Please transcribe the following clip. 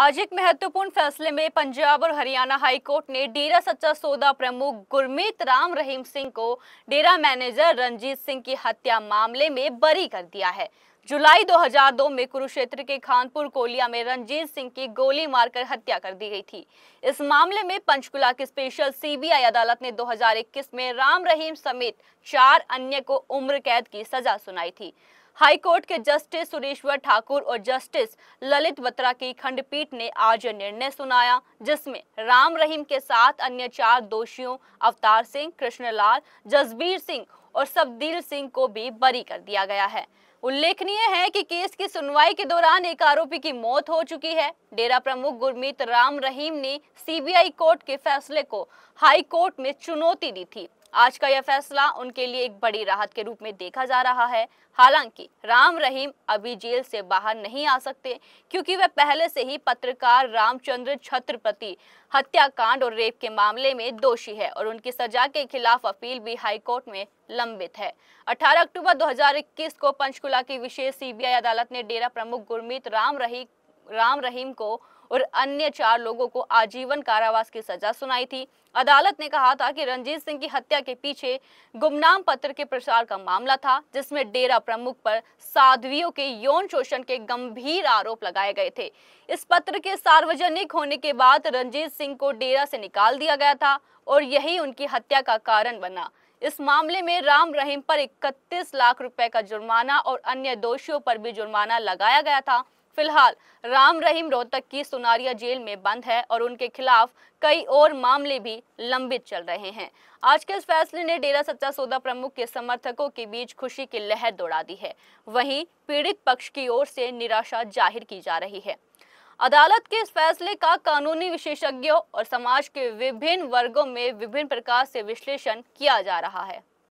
आज एक महत्वपूर्ण फैसले में पंजाब और हरियाणा हाईकोर्ट ने डेरा सच्चा सौदा प्रमुख गुरमीत राम रहीम सिंह को डेरा मैनेजर रंजीत सिंह की हत्या मामले में बरी कर दिया है जुलाई 2002 में कुरुक्षेत्र के खानपुर कोलिया में रंजीत सिंह की गोली मारकर हत्या कर दी गई थी इस मामले में पंचकुला की स्पेशल सीबीआई अदालत ने 2021 में राम रहीम समेत चार अन्य को उम्र कैद की सजा सुनाई थी हाई कोर्ट के जस्टिस सुरेश्वर ठाकुर और जस्टिस ललित बत्रा की खंडपीठ ने आज निर्णय सुनाया जिसमें राम रहीम के साथ अन्य चार दोषियों अवतार सिंह कृष्णलाल जसबीर सिंह और सबदील सिंह को भी बरी कर दिया गया है उल्लेखनीय है कि केस की सुनवाई के दौरान एक आरोपी की मौत हो चुकी है डेरा प्रमुख गुरमीत राम रहीम ने सीबीआई कोर्ट के फैसले को हाई कोर्ट में चुनौती दी थी आज का यह फैसला उनके लिए एक बड़ी राहत के रूप में देखा जा रहा है हालांकि राम रहीम अभी जेल से बाहर नहीं आ सकते क्योंकि वे पहले से ही पत्रकार रामचंद्र छत्रपति हत्याकांड और रेप के मामले में दोषी है और उनकी सजा के खिलाफ अपील भी हाईकोर्ट में लंबित है 18 अक्टूबर 2021 को पंचकुला की विशेष सीबीआई अदालत ने डेरा प्रमुख गुरमीत राम रही राम रहीम को और अन्य चार लोगों को आजीवन कारावास की सजा सुनाई थी अदालत ने कहा था कि रंजीत सिंह की हत्या के पीछे गुमनाम पत्र के प्रसार का मामला था जिसमें डेरा प्रमुख पर साध्वियों के यौन शोषण के गंभीर आरोप लगाए गए थे इस पत्र के सार्वजनिक होने के बाद रंजीत सिंह को डेरा से निकाल दिया गया था और यही उनकी हत्या का कारण बना इस मामले में राम रहीम पर 31 लाख रुपए का जुर्माना और अन्य दोषियों पर भी जुर्माना लगाया गया था फिलहाल राम रहीम रोहतक की सुनारिया जेल में बंद है और उनके खिलाफ कई और मामले भी लंबित चल रहे हैं आज के इस फैसले ने डेरा सच्चा सौदा प्रमुख के समर्थकों के बीच खुशी की लहर दौड़ा दी है वहीं पीड़ित पक्ष की ओर से निराशा जाहिर की जा रही है अदालत के इस फैसले का कानूनी विशेषज्ञों और समाज के विभिन्न वर्गों में विभिन्न प्रकार से विश्लेषण किया जा रहा है